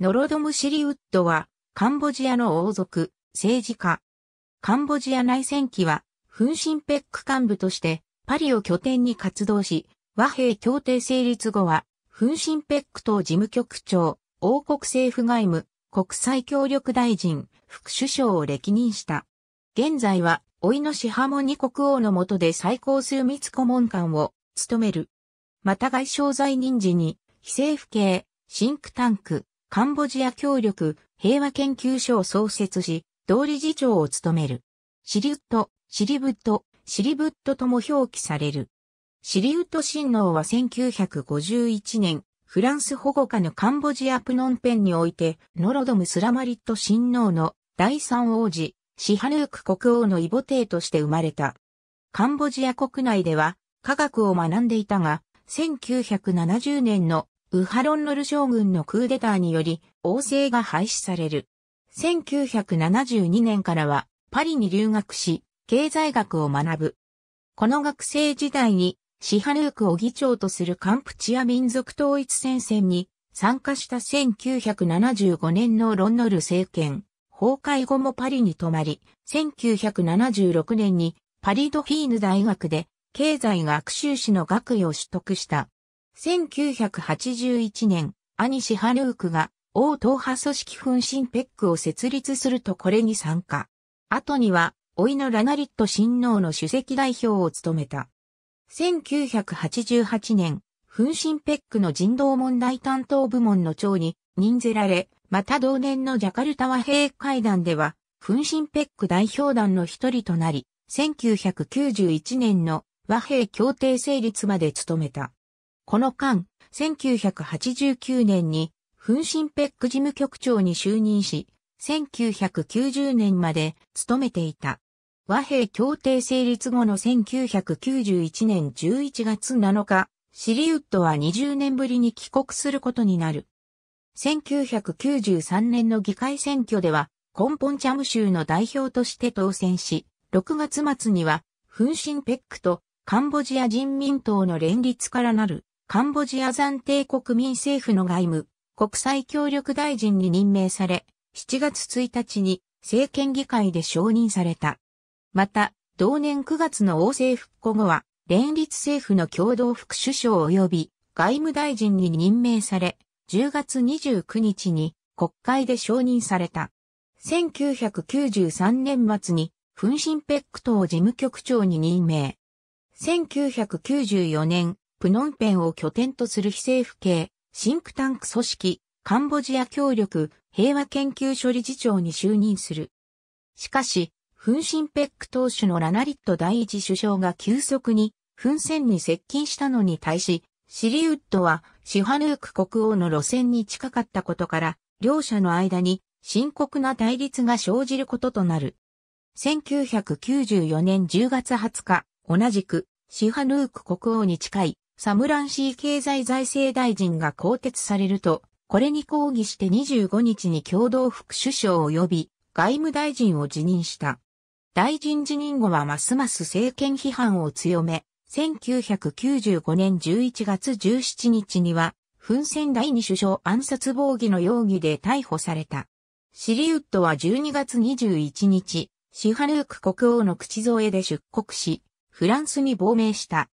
ノロドムシリウッドは、カンボジアの王族、政治家。カンボジア内戦期は、フンシンペック幹部として、パリを拠点に活動し、和平協定成立後は、フンシンペック党事務局長、王国政府外務、国際協力大臣、副首相を歴任した。現在は、老いのシハモニ国王の下で最高数密顧問官を務める。また外相在任時に、非政府系、シンクタンク、カンボジア協力平和研究所を創設し、同理事長を務める。シリウッド、シリブッド、シリブッドとも表記される。シリウッド神王は1951年、フランス保護下のカンボジアプノンペンにおいて、ノロドムスラマリット神王の第三王子、シハヌーク国王の異母帝として生まれた。カンボジア国内では科学を学んでいたが、1970年のウハロンノル将軍のクーデターにより王政が廃止される。1972年からはパリに留学し、経済学を学ぶ。この学生時代にシハヌークを議長とするカンプチア民族統一戦線に参加した1975年のロンノル政権。崩壊後もパリに泊まり、1976年にパリドフィーヌ大学で経済学習士の学位を取得した。1981年、兄シハルークが、王党派組織粉身ペックを設立するとこれに参加。後には、老いのラナリット親王の主席代表を務めた。1988年、粉身ペックの人道問題担当部門の長に任ぜられ、また同年のジャカルタ和平会談では、粉身ペック代表団の一人となり、1991年の和平協定成立まで務めた。この間、1989年に、フンシンペック事務局長に就任し、1990年まで務めていた。和平協定成立後の1991年11月7日、シリウッドは20年ぶりに帰国することになる。1993年の議会選挙では、コンポンチャム州の代表として当選し、6月末には、フンシンペックとカンボジア人民党の連立からなるカンボジア暫定国民政府の外務、国際協力大臣に任命され、7月1日に政権議会で承認された。また、同年9月の王政復古後は、連立政府の共同副首相及び外務大臣に任命され、10月29日に国会で承認された。1993年末に、フン・シンペック党事務局長に任命。1994年、プノンペンを拠点とする非政府系、シンクタンク組織、カンボジア協力、平和研究所理事長に就任する。しかし、フン・シンペック党首のラナリット第一首相が急速に、フン・センに接近したのに対し、シリウッドは、シハヌーク国王の路線に近かったことから、両者の間に深刻な対立が生じることとなる。1994年10月20日、同じく、シハヌーク国王に近いサムランシー経済財政大臣が更迭されると、これに抗議して25日に共同副首相及び外務大臣を辞任した。大臣辞任後はますます政権批判を強め、1995年11月17日には、フン・セン第二首相暗殺防御の容疑で逮捕された。シリウッドは12月21日、シハヌーク国王の口添えで出国し、フランスに亡命した。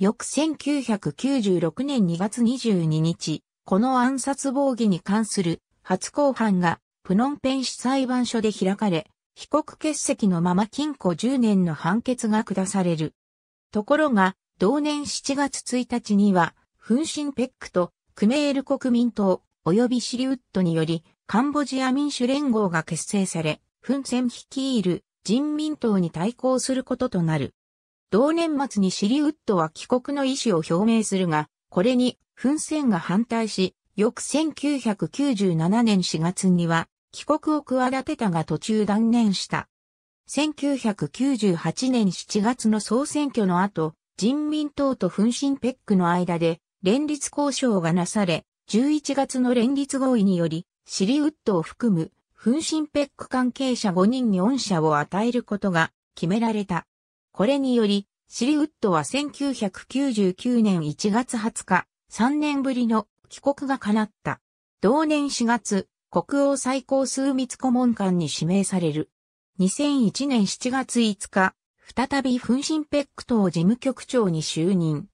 翌1996年2月22日、この暗殺防疑に関する初公判がプノンペン市裁判所で開かれ、被告欠席のまま禁錮10年の判決が下される。ところが、同年7月1日には、フンシンペックとクメール国民党及びシリウッドにより、カンボジア民主連合が結成され、フンセン率いる人民党に対抗することとなる。同年末にシリウッドは帰国の意思を表明するが、これに、フン・センが反対し、翌1997年4月には、帰国を企てたが途中断念した。1998年7月の総選挙の後、人民党とフン・シンペックの間で、連立交渉がなされ、11月の連立合意により、シリウッドを含む、フン・シンペック関係者5人に恩赦を与えることが決められた。これにより、シリウッドは1999年1月20日、3年ぶりの帰国が叶った。同年4月、国王最高枢密顧問官に指名される。2001年7月5日、再びフンシンペック党事務局長に就任。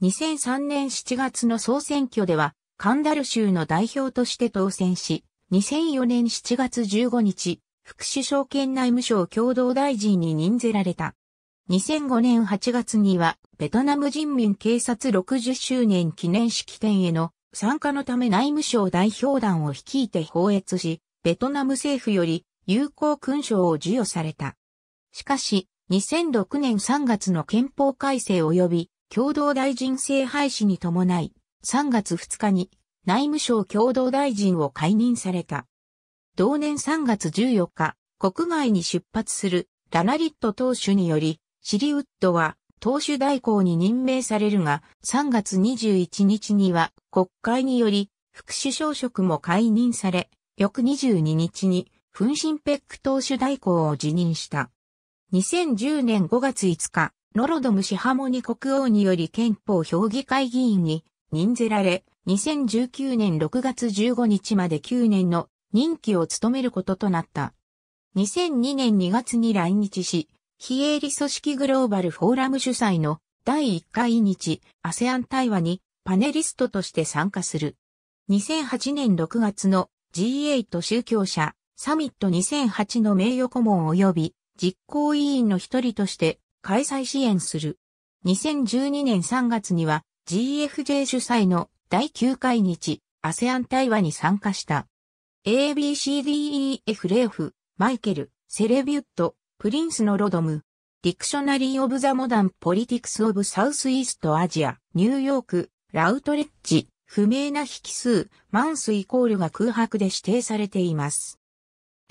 2003年7月の総選挙では、カンダル州の代表として当選し、2004年7月15日、副首相兼内務省共同大臣に任ぜられた。2005年8月には、ベトナム人民警察60周年記念式典への参加のため内務省代表団を率いて訪越し、ベトナム政府より友好勲章を授与された。しかし、2006年3月の憲法改正及び共同大臣制廃止に伴い、3月2日に内務省共同大臣を解任された。同年3月14日、国外に出発するラナリット党首により、シリウッドは党首代行に任命されるが、3月21日には国会により副首相職も解任され、翌22日にフン・シンペック党首代行を辞任した。2010年5月5日、ノロドムシハモニ国王により憲法評議会議員に任ぜられ、2019年6月15日まで9年の任期を務めることとなった。2002年2月に来日し、非営利組織グローバルフォーラム主催の第1回日 ASEAN 対話にパネリストとして参加する。2008年6月の G8 宗教者サミット2008の名誉顧問及び実行委員の一人として開催支援する。2012年3月には GFJ 主催の第9回日 ASEAN 対話に参加した。ABCDEF レーフ、マイケル、セレビュット、プリンスのロドム、ディクショナリー・オブ・ザ・モダン・ポリティクス・オブ・サウス・イースト・アジア、ニューヨーク、ラウトレッジ、不明な引数、マンスイコールが空白で指定されています。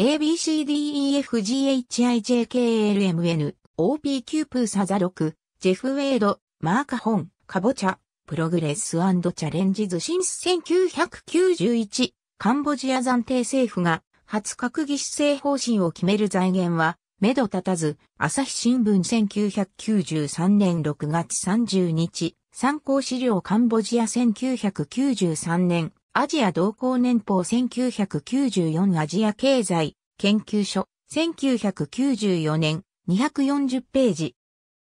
ABCDEFGHIJKLMN、OPQ プーサザ6、ジェフ・ウェイド、マーカホン、カボチャ、プログレスチャレンジズシンス1991、カンボジア暫定政府が初閣議施政方針を決める財源は、目処立たず、朝日新聞1993年6月30日、参考資料カンボジア1993年、アジア同行年報1994アジア経済研究所1994年240ページ。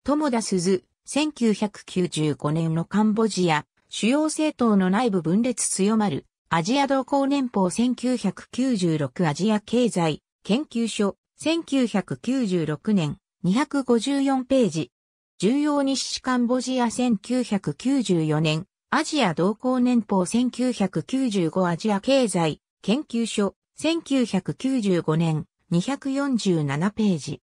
友田鈴、1995年のカンボジア、主要政党の内部分裂強まる、アジア同行年報1996アジア経済研究所1996年、254ページ。重要日誌カンボジア1994年、アジア同行年報1995アジア経済研究所1995年247ページ。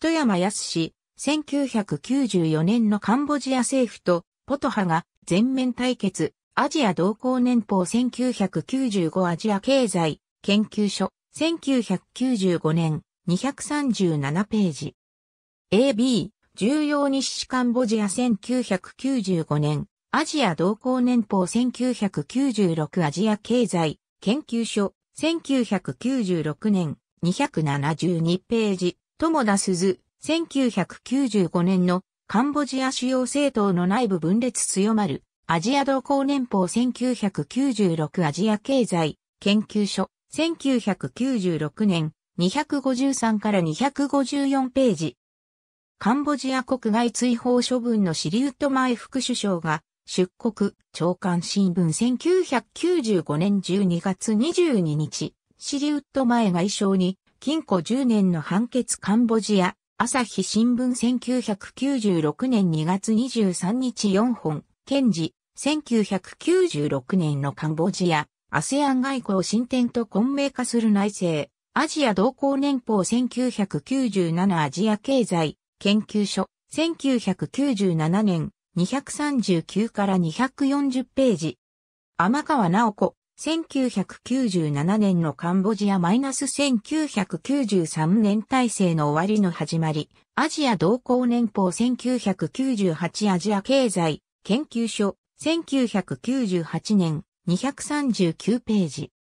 富山康氏1994年のカンボジア政府とポトハが全面対決アジア同行年報1995アジア経済研究所1995年237ページ。AB、重要日誌カンボジア1995年、アジア同行年報1996アジア経済研究所1996年272ページ、友田鈴1995年のカンボジア主要政党の内部分裂強まるアジア同行年報1996アジア経済研究所1996年253から254ページ。カンボジア国外追放処分のシリウッド前副首相が出国、長官新聞1995年12月22日、シリウッド前外相に禁錮10年の判決カンボジア、朝日新聞1996年2月23日4本、検事、1996年のカンボジア、アセアン外交進展と混迷化する内政、アジア同行年報1997アジア経済研究所1997年239から240ページ。天川直子1997年のカンボジアマイナス1993年体制の終わりの始まり、アジア同行年報1998アジア経済研究所1998年239ページ。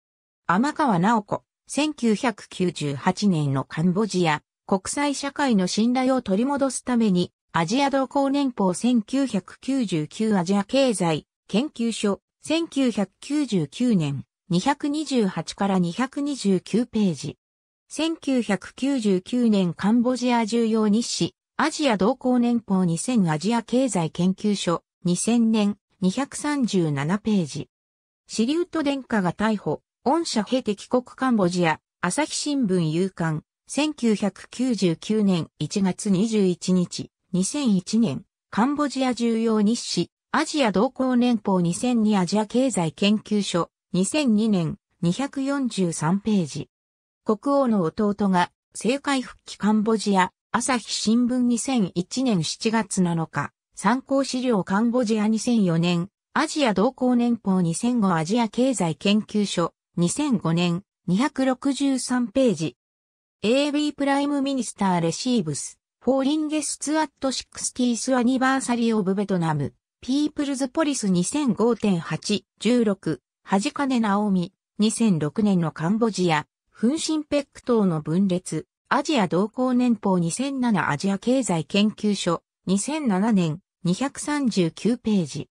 天川直子1998年のカンボジア、国際社会の信頼を取り戻すために、アジア同行年報1999アジア経済研究所1999年228から229ページ。1999年カンボジア重要日誌アジア同行年報2000アジア経済研究所2000年237ページ。シ支流ト殿下が逮捕御社経て帰国カンボジア、朝日新聞夕刊、1999年1月21日、2001年、カンボジア重要日誌、アジア同行年報2002アジア経済研究所、2002年、243ページ。国王の弟が、政界復帰カンボジア、朝日新聞2001年7月7日、参考資料カンボジア2004年、アジア同行年報2005アジア経済研究所、2005年、263ページ。AB プライムミニスターレシーブス、フォーリンゲスツアット 60th アニバーサリーオブベトナム、ピープルズポリス2005.8、16、はじかねなおみ、2006年のカンボジア、紛神ペック等の分裂、アジア同行年報2007アジア経済研究所、2007年、239ページ。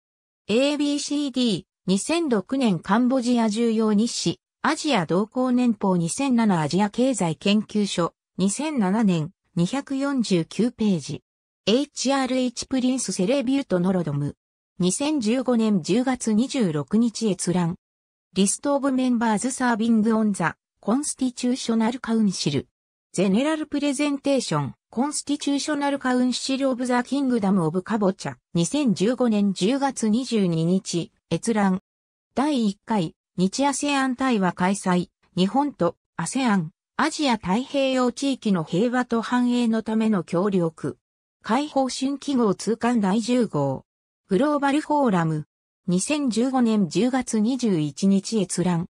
ABCD、2006年カンボジア重要日誌、アジア同行年報2007アジア経済研究所、2007年249ページ。HRH プリンスセレビュートノロドム。2015年10月26日閲覧。リストオブメンバーズサービングオンザ、コンスティチューショナルカウンシル。ゼネラルプレゼンテーション、コンスティチューショナルカウンシルオブザキングダムオブカボチャ。2015年10月22日、閲覧。第1回、日アセアン対話開催、日本とアセアン、アジア太平洋地域の平和と繁栄のための協力。解放春季号通貫第10号。グローバルフォーラム。2015年10月21日閲覧。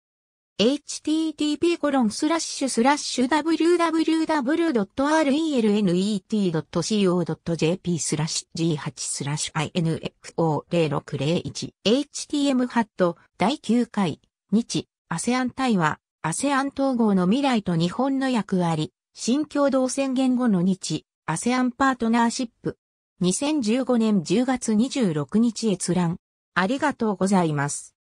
http://www.relnet.co.jp スラッシュ g8 スラッシュ i n f o 0 6 0 1 htm ハット第9回日 ASEAN 対話 ASEAN 統合の未来と日本の役割新共同宣言後の日 ASEAN パートナーシップ2015年10月26日閲覧ありがとうございます。